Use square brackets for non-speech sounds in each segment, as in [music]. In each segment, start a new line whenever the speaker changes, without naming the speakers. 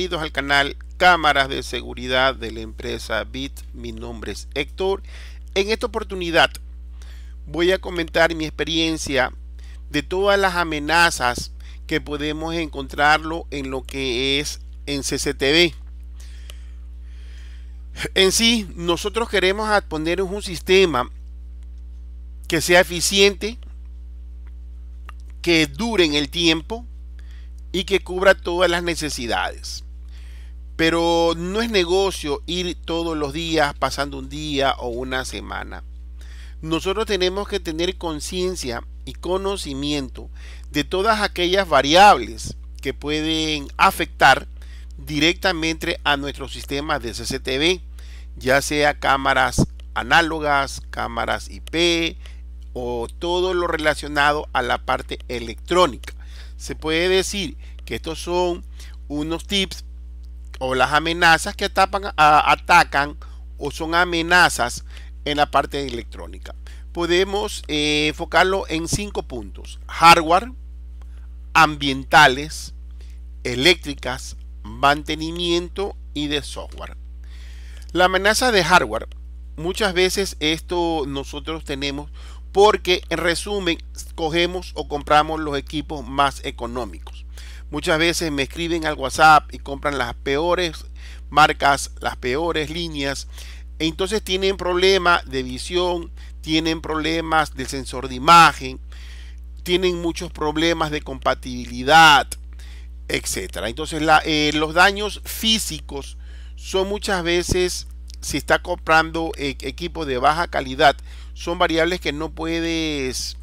Bienvenidos al canal Cámaras de Seguridad de la empresa BIT. Mi nombre es Héctor. En esta oportunidad voy a comentar mi experiencia de todas las amenazas que podemos encontrarlo en lo que es en CCTV. En sí, nosotros queremos poner un sistema que sea eficiente, que dure en el tiempo y que cubra todas las necesidades. Pero no es negocio ir todos los días pasando un día o una semana. Nosotros tenemos que tener conciencia y conocimiento de todas aquellas variables que pueden afectar directamente a nuestro sistema de CCTV, ya sea cámaras análogas, cámaras IP o todo lo relacionado a la parte electrónica. Se puede decir que estos son unos tips o las amenazas que atacan o son amenazas en la parte electrónica. Podemos eh, enfocarlo en cinco puntos. Hardware, ambientales, eléctricas, mantenimiento y de software. La amenaza de hardware, muchas veces esto nosotros tenemos porque en resumen cogemos o compramos los equipos más económicos. Muchas veces me escriben al WhatsApp y compran las peores marcas, las peores líneas. E entonces tienen problemas de visión, tienen problemas del sensor de imagen, tienen muchos problemas de compatibilidad, etcétera. Entonces eh, los daños físicos son muchas veces, si está comprando e-, equipo equipos de baja calidad, son variables que no puedes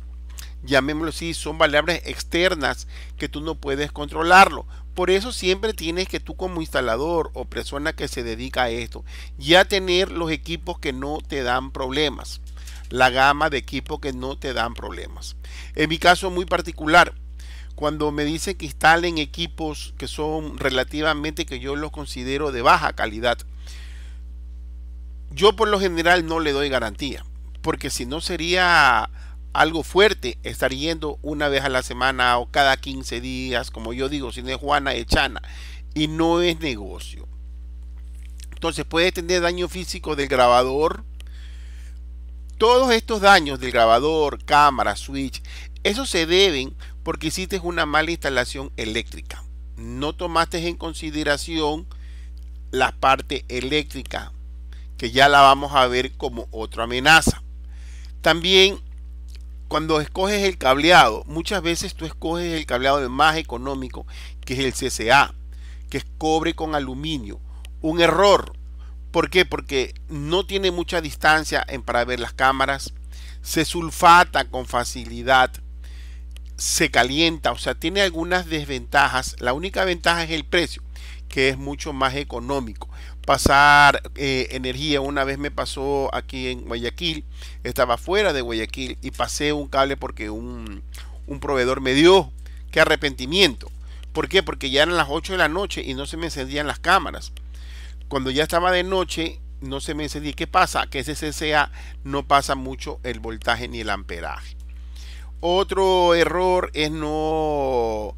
llamémoslo así, son variables externas que tú no puedes controlarlo. Por eso siempre tienes que tú como instalador o persona que se dedica a esto, ya tener los equipos que no te dan problemas. La gama de equipos que no te dan problemas. En mi caso muy particular, cuando me dicen que instalen equipos que son relativamente que yo los considero de baja calidad, yo por lo general no le doy garantía, porque si no sería algo fuerte estar yendo una vez a la semana o cada 15 días, como yo digo, sin no es Juana, echana Chana, y no es negocio. Entonces puede tener daño físico del grabador. Todos estos daños del grabador, cámara, switch, eso se deben porque hiciste una mala instalación eléctrica. No tomaste en consideración la parte eléctrica, que ya la vamos a ver como otra amenaza. También cuando escoges el cableado, muchas veces tú escoges el cableado más económico, que es el CCA, que es cobre con aluminio. Un error. ¿Por qué? Porque no tiene mucha distancia en para ver las cámaras. Se sulfata con facilidad. Se calienta. O sea, tiene algunas desventajas. La única ventaja es el precio, que es mucho más económico pasar eh, energía. Una vez me pasó aquí en Guayaquil, estaba fuera de Guayaquil y pasé un cable porque un, proveedor me dio. ¡Qué arrepentimiento! ¿Por qué? Porque ya eran las 8 de la noche y no se me encendían las cámaras. Cuando ya estaba de noche, no se me encendía. ¿Qué pasa? Que ese CCA no pasa mucho el voltaje ni el amperaje. Otro error es no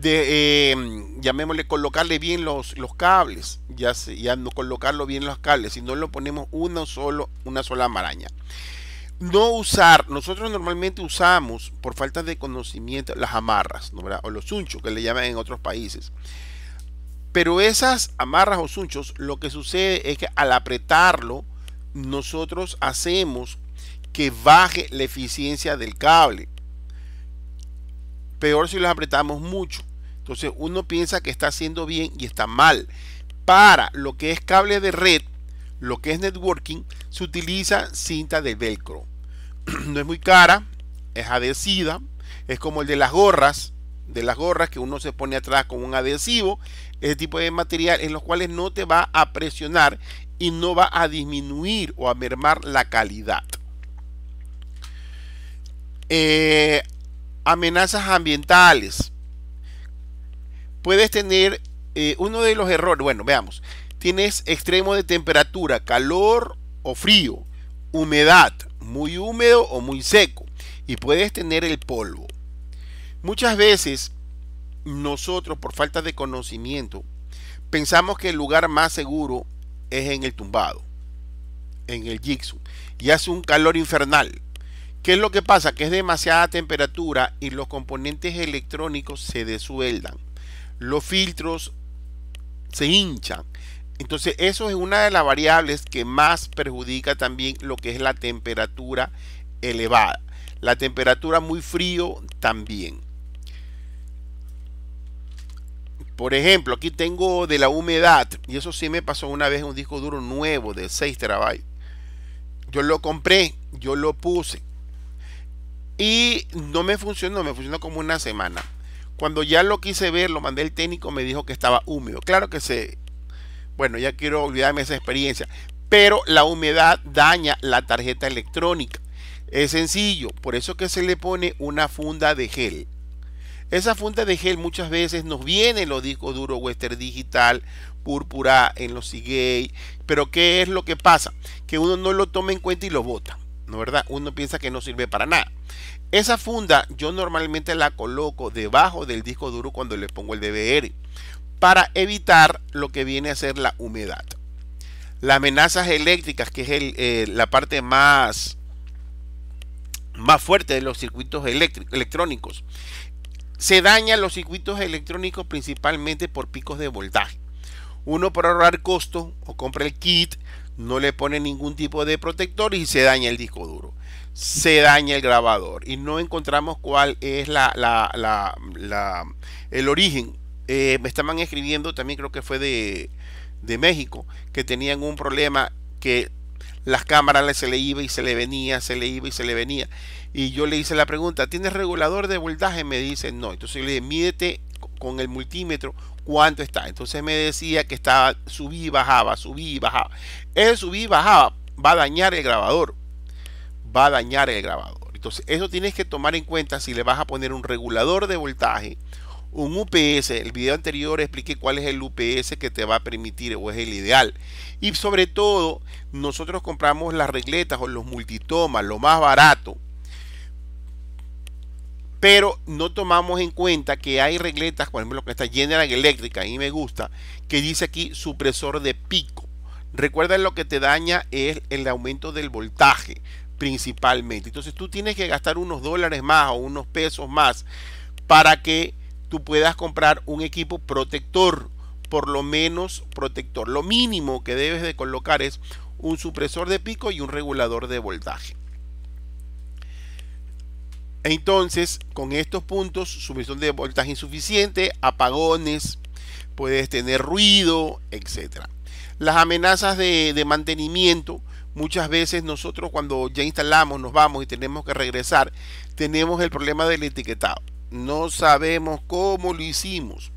de eh, llamémosle colocarle bien los, los cables ya, ya no colocarlo bien los cables si no lo ponemos uno solo una sola maraña no usar nosotros normalmente usamos por falta de conocimiento las amarras o los sunchos que le llaman en otros países pero esas amarras o sunchos lo que sucede es que al apretarlo nosotros hacemos que baje la eficiencia del cable Peor si los apretamos mucho. Entonces uno piensa que está haciendo bien y está mal. Para lo que es cable de red, lo que es networking, se utiliza cinta de velcro. [clears throat] no es muy cara, es adhesiva, es como el de las gorras, de las gorras que uno se pone atrás con un adhesivo, ese tipo de material en los cuales no te va a presionar y no va a disminuir o a mermar la calidad. Eh, amenazas ambientales. Puedes tener eh, uno de los errores, bueno, veamos, tienes extremo de temperatura, calor o frío, humedad, muy húmedo o muy seco, y puedes tener el polvo. Muchas veces nosotros, por falta de conocimiento, pensamos que el lugar más seguro es en el tumbado, en el jigsaw, y hace un calor infernal. ¿Qué es lo que pasa? Que es demasiada temperatura y los componentes electrónicos se desueldan. Los filtros se hinchan. Entonces, eso es una de las variables que más perjudica también lo que es la temperatura elevada. La temperatura muy frío también. Por ejemplo, aquí tengo de la humedad, y eso sí me pasó una vez un disco duro nuevo de 6 terabytes. Yo lo compré, yo lo puse, y no me funcionó, me funcionó como una semana. Cuando ya lo quise ver, lo mandé el técnico, me dijo que estaba húmedo. Claro que sé Bueno, ya quiero olvidarme esa experiencia. Pero la humedad daña la tarjeta electrónica. Es sencillo, por eso que se le pone una funda de gel. Esa funda de gel muchas veces nos viene en los discos duros Western Digital, Púrpura, en los Seagate. Pero ¿qué es lo que pasa? Que uno no lo toma en cuenta y lo bota. ¿no verdad? Uno piensa que no sirve para nada. Esa funda yo normalmente la coloco debajo del disco duro cuando le pongo el DVR para evitar lo que viene a ser la humedad. Las amenazas eléctricas, que es eh, la parte más, más fuerte de los circuitos electrónicos. Se dañan los circuitos electrónicos principalmente por picos de voltaje. Uno para ahorrar costo o compra el kit no le pone ningún tipo de protector y se daña el disco duro. Se daña el grabador y no encontramos cuál es la, la, la, el origen. Eh, me estaban escribiendo, también creo que fue de, de México, que tenían un problema que las cámaras se le iba y se le venía, se le iba y se le venía. Y yo le hice la pregunta, ¿tienes regulador de voltaje? Me dice, no. Entonces le dije, mídete con el multímetro cuánto está. Entonces me decía que estaba subí bajaba, subí bajaba. El subí bajaba va a dañar el grabador. Va a dañar el grabador. Entonces eso tienes que tomar en cuenta si le vas a poner un regulador de voltaje, un UPS. El video anterior expliqué cuál es el UPS que te va a permitir o es el ideal. Y sobre todo, nosotros compramos las regletas o los multitomas, lo más barato pero no tomamos en cuenta que hay regletas, por ejemplo, que está General Electric, a mí me gusta, que dice aquí supresor de pico. Recuerda lo que te daña es el aumento del voltaje principalmente. Entonces tú tienes que gastar unos dólares más o unos pesos más para que tú puedas comprar un equipo protector, por lo menos protector. Lo mínimo que debes de colocar es un supresor de pico y un regulador de voltaje. Entonces, con estos puntos, sumisión de voltaje insuficiente, apagones, puedes tener ruido, etc. Las amenazas de, de mantenimiento, muchas veces nosotros cuando ya instalamos, nos vamos y tenemos que regresar, tenemos el problema del etiquetado. No sabemos cómo lo hicimos,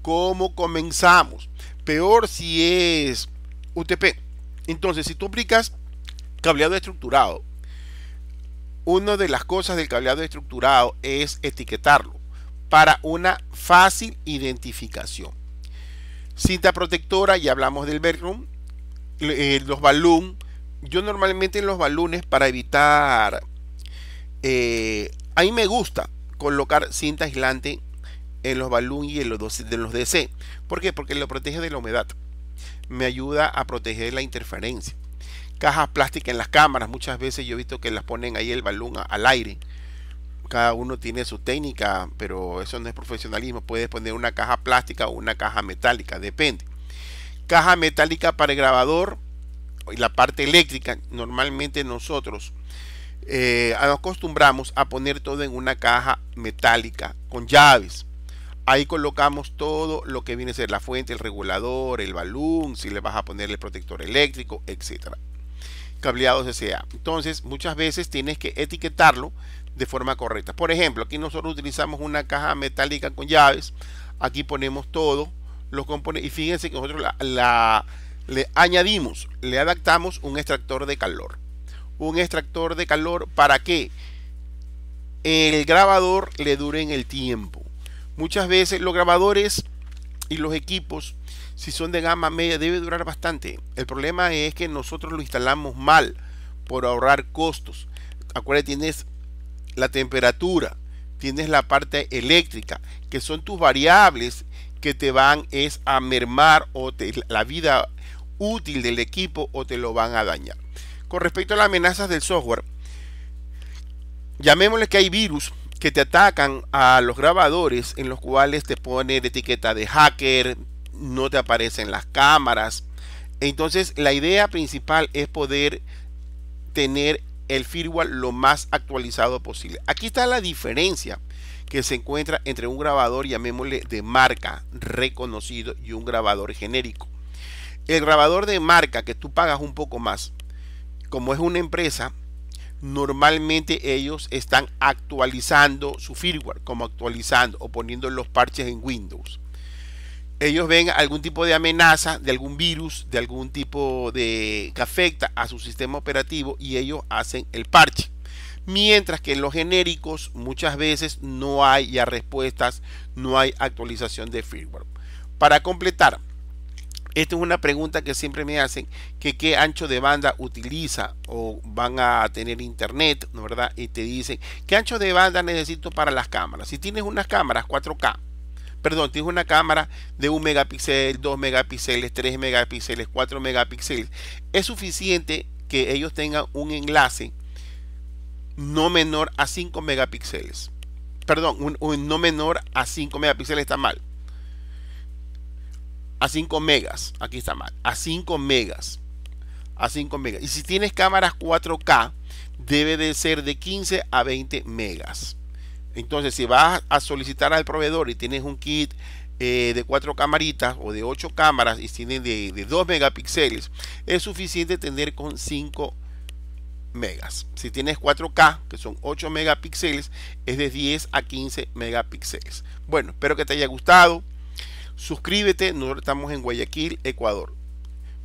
cómo comenzamos. Peor si es UTP. Entonces, si tú aplicas cableado estructurado, una de las cosas del cableado estructurado es etiquetarlo para una fácil identificación. Cinta protectora, ya hablamos del bedroom, eh, los balloons. Yo normalmente en los balones para evitar... Eh, a mí me gusta colocar cinta aislante en los balón y en los, en los DC. ¿Por qué? Porque lo protege de la humedad. Me ayuda a proteger la interferencia cajas plásticas en las cámaras. Muchas veces yo he visto que las ponen ahí el balón al aire. Cada uno tiene su técnica, pero eso no es profesionalismo. Puedes poner una caja plástica o una caja metálica, depende. Caja metálica para el grabador y la parte eléctrica. Normalmente nosotros eh, nos acostumbramos a poner todo en una caja metálica con llaves. Ahí colocamos todo lo que viene a ser la fuente, el regulador, el balón, si le vas a poner el protector eléctrico, etcétera cableados sea Entonces, muchas veces tienes que etiquetarlo de forma correcta. Por ejemplo, aquí nosotros utilizamos una caja metálica con llaves. Aquí ponemos todos los componentes. Y fíjense que nosotros la, le añadimos, le adaptamos un extractor de calor. Un extractor de calor para que el grabador le dure en el tiempo. Muchas veces los grabadores y los equipos si son de gama media, debe durar bastante. El problema es que nosotros lo instalamos mal por ahorrar costos. Acuérdate, tienes la temperatura, tienes la parte eléctrica, que son tus variables que te van es a mermar o la vida útil del equipo o te lo van a dañar. Con respecto a las amenazas del software, llamémosle que hay virus que te atacan a los grabadores en los cuales te ponen etiqueta de hacker, no te aparecen las cámaras. Entonces la idea principal es poder tener el firmware lo más actualizado posible. Aquí está la diferencia que se encuentra entre un grabador, llamémosle de marca reconocido, y un grabador genérico. El grabador de marca que tú pagas un poco más, como es una empresa, normalmente ellos están actualizando su firmware, como actualizando o poniendo los parches en Windows ellos ven algún tipo de amenaza de algún virus, de algún tipo de que afecta a su sistema operativo y ellos hacen el parche. Mientras que en los genéricos muchas veces no hay ya respuestas, no hay actualización de firmware. Para completar, esta es una pregunta que siempre me hacen, que qué ancho de banda utiliza o van a tener internet, ¿no ¿verdad? Y te dicen, ¿qué ancho de banda necesito para las cámaras? Si tienes unas cámaras 4K perdón, tienes una cámara de 1 megapíxel, 2 megapíxeles, 3 megapíxeles, 4 megapíxeles, es suficiente que ellos tengan un enlace no menor a 5 megapíxeles. Perdón, un, no menor a 5 megapíxeles está mal. A 5 megas, aquí está mal. A 5 megas. A 5 megas. Y si tienes cámaras 4K, debe de ser de 15 a 20 megas. Entonces, si vas a solicitar al proveedor y tienes un kit eh, de cuatro camaritas o de ocho cámaras y tienen de, de 2 megapíxeles, es suficiente tener con 5 megas. Si tienes 4K, que son 8 megapíxeles, es de 10 a 15 megapíxeles. Bueno, espero que te haya gustado. Suscríbete, nosotros estamos en Guayaquil, Ecuador.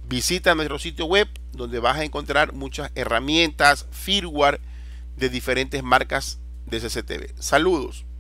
Visita nuestro sitio web donde vas a encontrar muchas herramientas, firmware de diferentes marcas de CCTV. Saludos.